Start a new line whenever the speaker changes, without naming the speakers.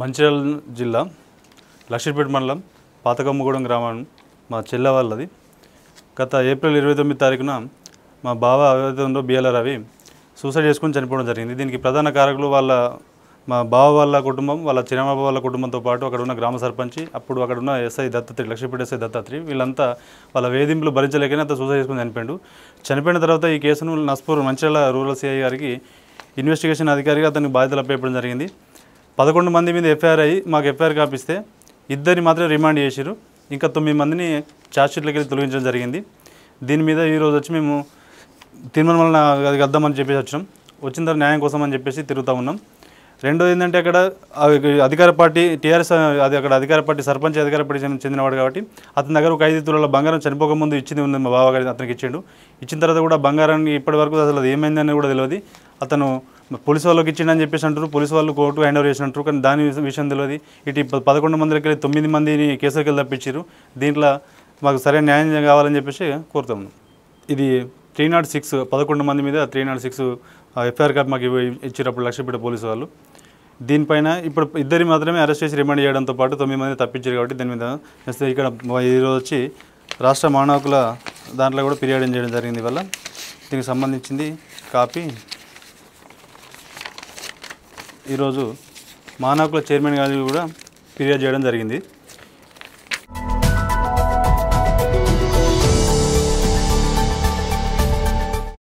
మంచిర్యాల జిల్లా లక్ష్మీపేట మండలం పాతకమ్మగూడెం గ్రామం మా చెల్ల వాళ్ళది గత ఏప్రిల్ ఇరవై తొమ్మిది తారీఖున మా బావ అవేదంలో బిఎల్ఆర్ అవి సూసైడ్ చేసుకుని చనిపోవడం జరిగింది దీనికి ప్రధాన కారకులు వాళ్ళ మా బావ వాళ్ళ కుటుంబం వాళ్ళ చిరమాబా వాళ్ళ కుటుంబంతో పాటు అక్కడ ఉన్న గ్రామ సర్పంచ్ అప్పుడు అక్కడ ఉన్న ఎస్ఐ దత్తాత్రి లక్ష్మీపేట ఎస్ఐ దత్తాత్రి వీళ్ళంతా వాళ్ళ వేధింపులు భరించలేకనే అంత సూసైడ్ చేసుకుని చనిపోయాడు చనిపోయిన తర్వాత ఈ కేసును నస్పూర్ మంచిర్యాల రూరల్ సిఐ గారికి ఇన్వెస్టిగేషన్ అధికారిగా అతనికి బాధ్యతలు అప్పేయడం జరిగింది పదకొండు మంది మీద ఎఫ్ఐఆర్ అయ్యి మాకు ఎఫ్ఐఆర్ కాపిస్తే ఇద్దరిని మాత్రం రిమాండ్ చేసిరు ఇంకా తొమ్మిది మందిని ఛార్జ్షీట్లోకి వెళ్ళి తొలగించడం జరిగింది దీని మీద ఈరోజు వచ్చి మేము తిరుమల అది వద్దామని చెప్పేసి వచ్చినాం వచ్చిన తర్వాత న్యాయం కోసం అని చెప్పేసి తిరుగుతూ ఉన్నాం రెండోది ఏంటంటే అక్కడ అధికార పార్టీ టీఆర్ఎస్ అది అక్కడ అధికార పార్టీ సర్పంచ్ అధికార పార్టీ చెందినవాడు కాబట్టి అతని దగ్గర ఒక ఐదు తులలో బంగారం చనిపోకముందు ఇచ్చింది ఉంది మా బావగారి అతనికి ఇచ్చిండు ఇచ్చిన తర్వాత కూడా బంగారానికి ఇప్పటివరకు అసలు అది ఏమైందని కూడా తెలియదు అతను పోలీసు వాళ్ళకి ఇచ్చిండని చెప్పేసి అంటారు పోలీసు వాళ్ళు కోర్టు హ్యాండ్ ఓవర్ చేసినట్టు కానీ దాని విషయం తెలియదు ఇటు పదకొండు మందికి వెళ్ళి తొమ్మిది మందిని కేసులకి వెళ్ళి తప్పించారు దీంట్లో మాకు సరైన న్యాయం కావాలని చెప్పేసి కోరుతాము ఇది త్రీ నాట్ సిక్స్ పదకొండు మంది మీద three not six FIR card మాకు ఇచ్చినప్పుడు లక్ష్యపేట పోలీసు వాళ్ళు దీనిపైన ఇప్పుడు ఇద్దరి మాత్రమే అరెస్ట్ చేసి రిమాండ్ చేయడంతో పాటు తొమ్మిది మంది తప్పించారు కాబట్టి దీని మీద ఇక్కడ ఈరోజు వచ్చి రాష్ట్ర మానవకుల దాంట్లో కూడా ఫిర్యాదు చేయడం జరిగింది వల్ల దీనికి సంబంధించింది కాపీ ఈరోజు మానాకుల చైర్మన్ గారికి కూడా ఫిర్యాదు చేయడం జరిగింది